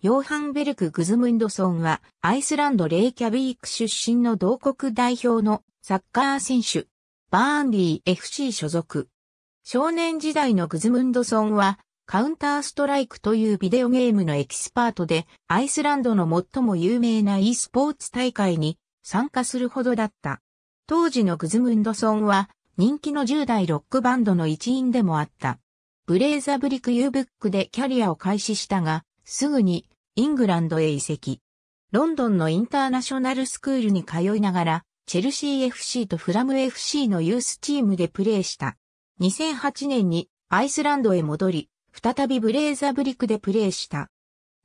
ヨーハンベルク・グズムンドソンは、アイスランド・レイキャビーク出身の同国代表のサッカー選手、バーンリー FC 所属。少年時代のグズムンドソンは、カウンターストライクというビデオゲームのエキスパートで、アイスランドの最も有名な e スポーツ大会に参加するほどだった。当時のグズムンドソンは、人気の10代ロックバンドの一員でもあった。ブレイザブリク・ユーブックでキャリアを開始したが、すぐにイングランドへ移籍。ロンドンのインターナショナルスクールに通いながら、チェルシー FC とフラム FC のユースチームでプレーした。2008年にアイスランドへ戻り、再びブレーザブリックでプレーした。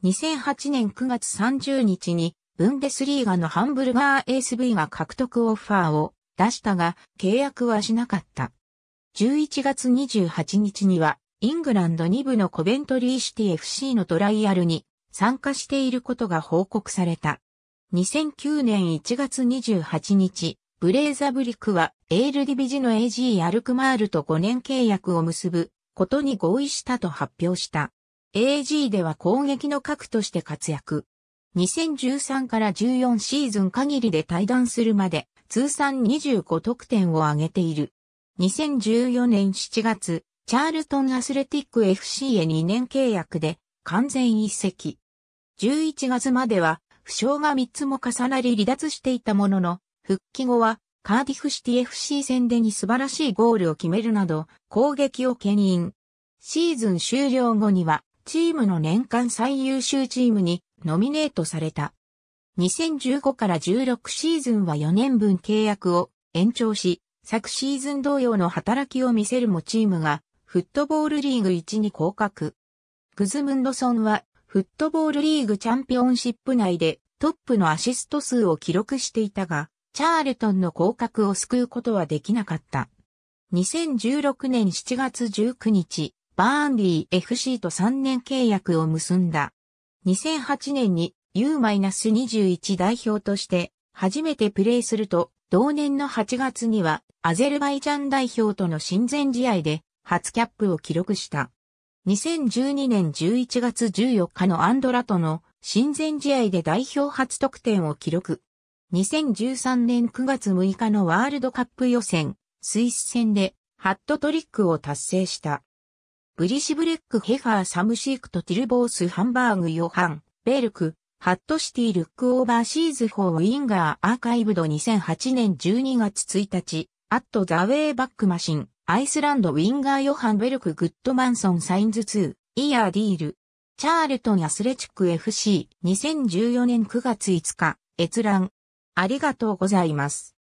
2008年9月30日に、ブンデスリーガのハンブルガー ASV が獲得オファーを出したが、契約はしなかった。11月28日には、イングランド2部のコベントリーシティ FC のトライアルに参加していることが報告された。2009年1月28日、ブレーザブリクはエールディビジの AG アルクマールと5年契約を結ぶことに合意したと発表した。AG では攻撃の核として活躍。2013から14シーズン限りで退団するまで通算25得点を挙げている。2014年7月、チャールトンアスレティック FC へ2年契約で完全移籍。11月までは負傷が3つも重なり離脱していたものの、復帰後はカーディフシティ FC 戦でに素晴らしいゴールを決めるなど攻撃を牽引。シーズン終了後にはチームの年間最優秀チームにノミネートされた。2015から16シーズンは4年分契約を延長し、昨シーズン同様の働きを見せるもチームがフットボールリーグ1に降格。グズムンドソンは、フットボールリーグチャンピオンシップ内でトップのアシスト数を記録していたが、チャールトンの降格を救うことはできなかった。2016年7月19日、バーンディ FC と3年契約を結んだ。2008年に U-21 代表として初めてプレーすると、同年の8月にはアゼルバイジャン代表との親善試合で初キャップを記録した。2012年11月14日のアンドラとの親善試合で代表初得点を記録。2013年9月6日のワールドカップ予選、スイス戦でハットトリックを達成した。ブリシブレック・ヘファー・サムシークとティルボース・ハンバーグ・ヨハン、ベルク、ハットシティ・ルック・オーバーシーズ・フォー・ウィンガー・アーカイブド2008年12月1日、アット・ザ・ウェイ・バック・マシン。アイスランドウィンガーヨハンベルク・グッドマンソン・サインズ2、イヤーディール、チャールトン・アスレチック FC、2014年9月5日、閲覧。ありがとうございます。